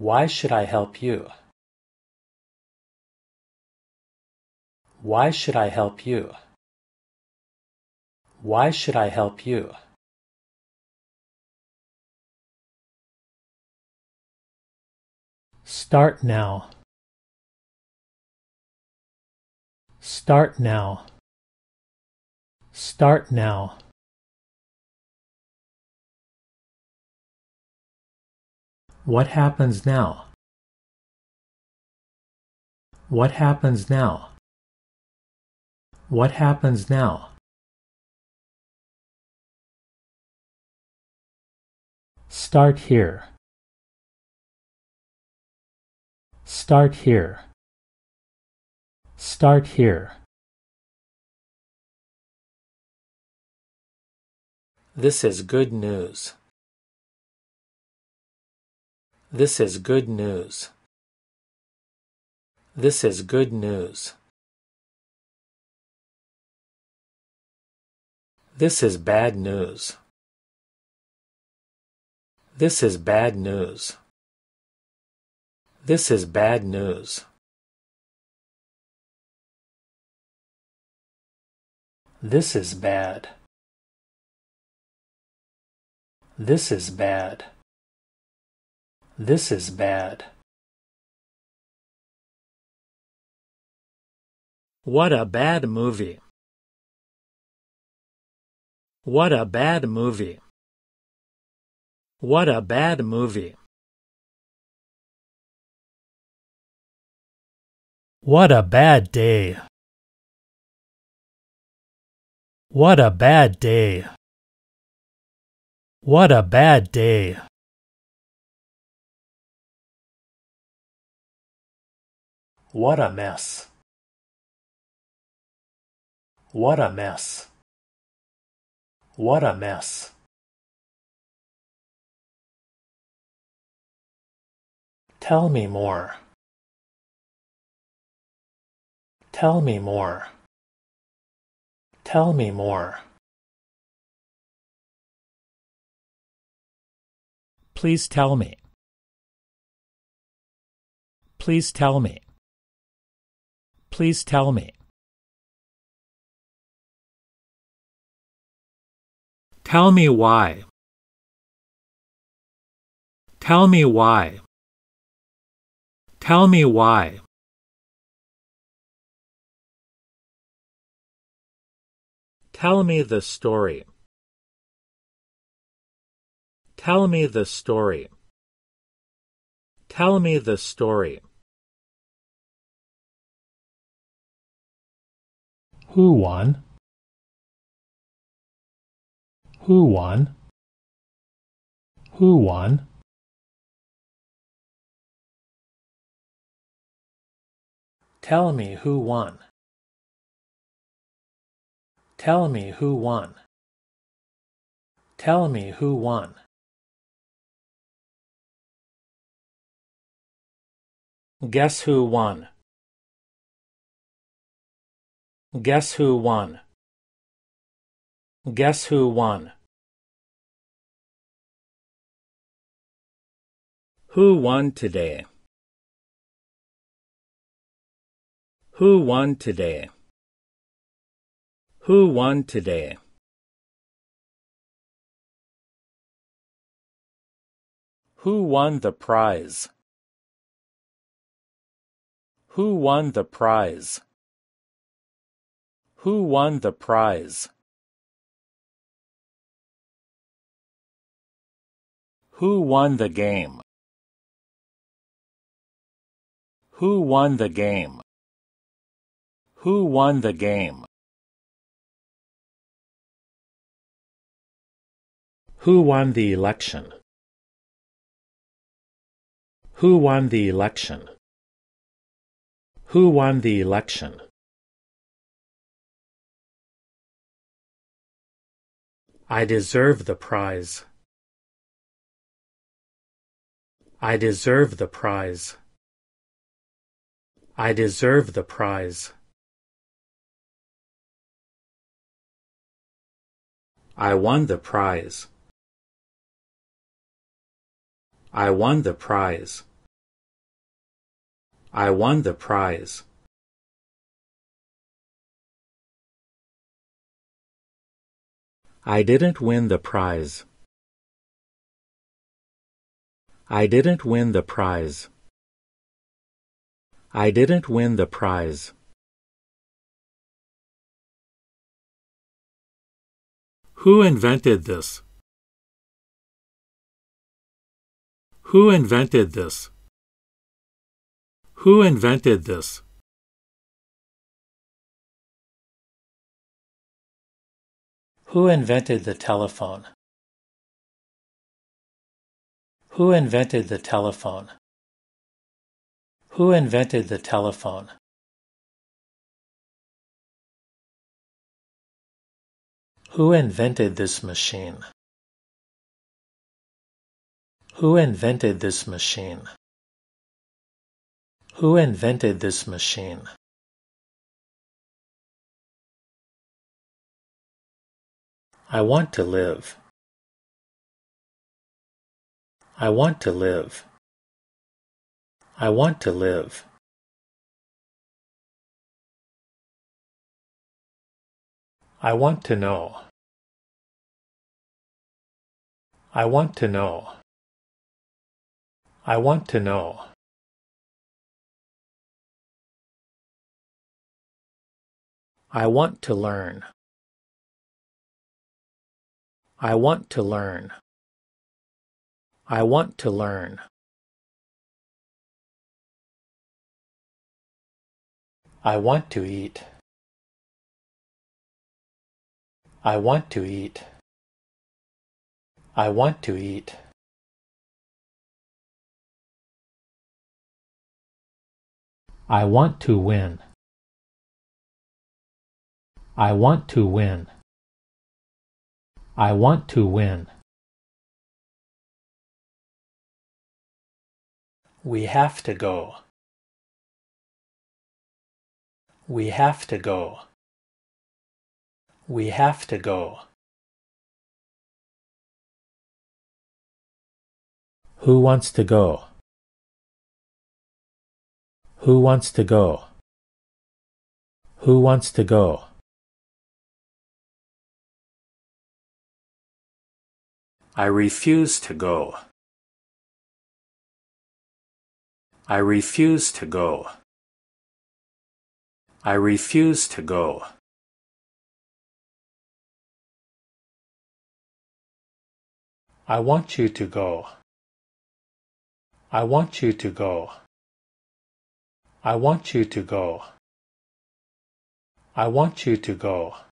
Why should I help you? Why should I help you? Why should I help you? Start now. Start now. Start now. What happens now? What happens now? What happens now? Start here. Start here. Start here. This is good news. This is good news. This is good news. This is bad news. This is bad news. This is bad news. This is bad. This is bad. This is bad. What a bad movie. What a bad movie. What a bad movie. What a bad day. What a bad day. What a bad day. What a mess. What a mess. What a mess. Tell me more. Tell me more. Tell me more. Please tell me. Please tell me please tell me? Tell me why. Tell me why. Tell me why. Tell me the story. Tell me the story. Tell me the story. Who won? Who won? Who won? Tell me who won. Tell me who won. Tell me who won. Guess who won? Guess who won? Guess who won? Who won today? Who won today? Who won today? Who won the prize? Who won the prize? Who won the prize? Who won the game? Who won the game? Who won the game? Who won the election? Who won the election? Who won the election? I deserve the prize. I deserve the prize. I deserve the prize. I won the prize. I won the prize. I won the prize. I didn't win the prize. I didn't win the prize. I didn't win the prize. Who invented this? Who invented this? Who invented this? Who invented the telephone? Who invented the telephone? Who invented the telephone? Who invented this machine? Who invented this machine? Who invented this machine? I want to live. I want to live. I want to live. I want to know. I want to know. I want to know. I want to learn. I want to learn. I want to learn. I want to eat. I want to eat. I want to eat. I want to win. I want to win. I want to win. We have to go. We have to go. We have to go. Who wants to go? Who wants to go? Who wants to go? I refuse to go. I refuse to go. I refuse to go. I want you to go. I want you to go. I want you to go. I want you to go.